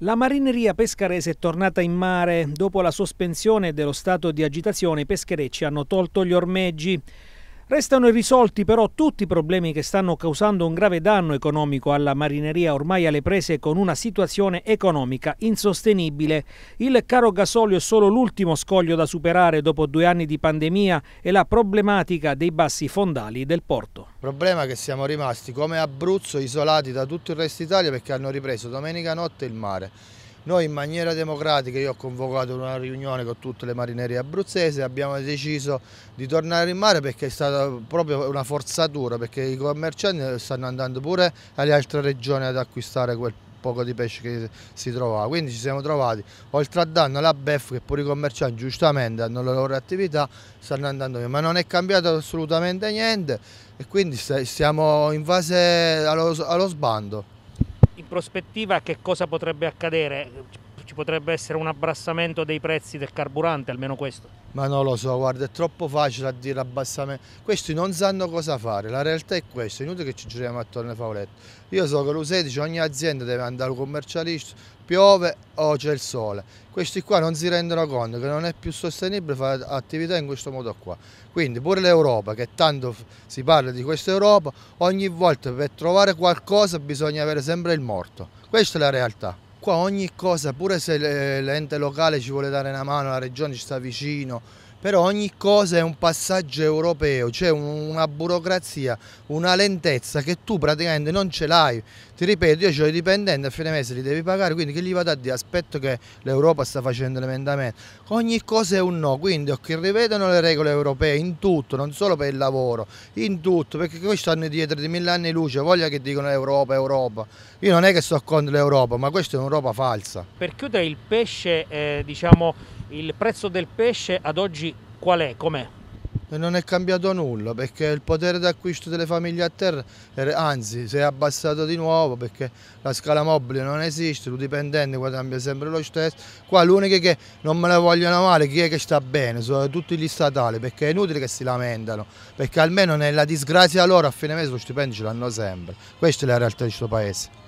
La marineria pescarese è tornata in mare. Dopo la sospensione dello stato di agitazione, i pescherecci hanno tolto gli ormeggi. Restano irrisolti però tutti i problemi che stanno causando un grave danno economico alla marineria ormai alle prese con una situazione economica insostenibile. Il caro gasolio è solo l'ultimo scoglio da superare dopo due anni di pandemia e la problematica dei bassi fondali del porto. problema che siamo rimasti come Abruzzo isolati da tutto il resto d'Italia perché hanno ripreso domenica notte il mare. Noi in maniera democratica, io ho convocato una riunione con tutte le marinerie abruzzese, abbiamo deciso di tornare in mare perché è stata proprio una forzatura, perché i commercianti stanno andando pure alle altre regioni ad acquistare quel poco di pesce che si trovava. Quindi ci siamo trovati, oltre a danno alla BEF che pure i commercianti giustamente hanno le loro attività, stanno andando via, ma non è cambiato assolutamente niente e quindi siamo in fase allo, allo sbando prospettiva che cosa potrebbe accadere? ci potrebbe essere un abbassamento dei prezzi del carburante, almeno questo? Ma non lo so, guarda, è troppo facile a dire abbassamento. Questi non sanno cosa fare, la realtà è questa, è inutile che ci giriamo attorno ai favoletti. Io so che l'U16 ogni azienda deve andare al commercialista, piove o c'è il sole. Questi qua non si rendono conto che non è più sostenibile fare attività in questo modo qua. Quindi pure l'Europa, che tanto si parla di questa Europa, ogni volta per trovare qualcosa bisogna avere sempre il morto. Questa è la realtà qua ogni cosa, pure se l'ente locale ci vuole dare una mano, la regione ci sta vicino, però ogni cosa è un passaggio europeo, c'è una burocrazia, una lentezza che tu praticamente non ce l'hai. Ti ripeto, io ho i dipendenti, a fine mese li devi pagare, quindi che gli vado a dire? Aspetto che l'Europa sta facendo l'emendamento. Ogni cosa è un no, quindi che rivedano le regole europee in tutto, non solo per il lavoro, in tutto, perché qui stanno dietro di mille anni luce, voglia che dicono Europa, Europa. Io non è che sto contro l'Europa, ma questa è un'Europa falsa. Per chiudere il pesce, eh, diciamo il prezzo del pesce ad oggi qual è? Com'è? non è cambiato nulla perché il potere d'acquisto delle famiglie a terra anzi si è abbassato di nuovo perché la scala mobile non esiste, il dipendente guadagna sempre lo stesso. Qua l'unico che non me la vogliono male, chi è che sta bene? Sono tutti gli statali perché è inutile che si lamentano, perché almeno nella disgrazia loro a fine mese lo stipendio ce l'hanno sempre. Questa è la realtà di questo paese.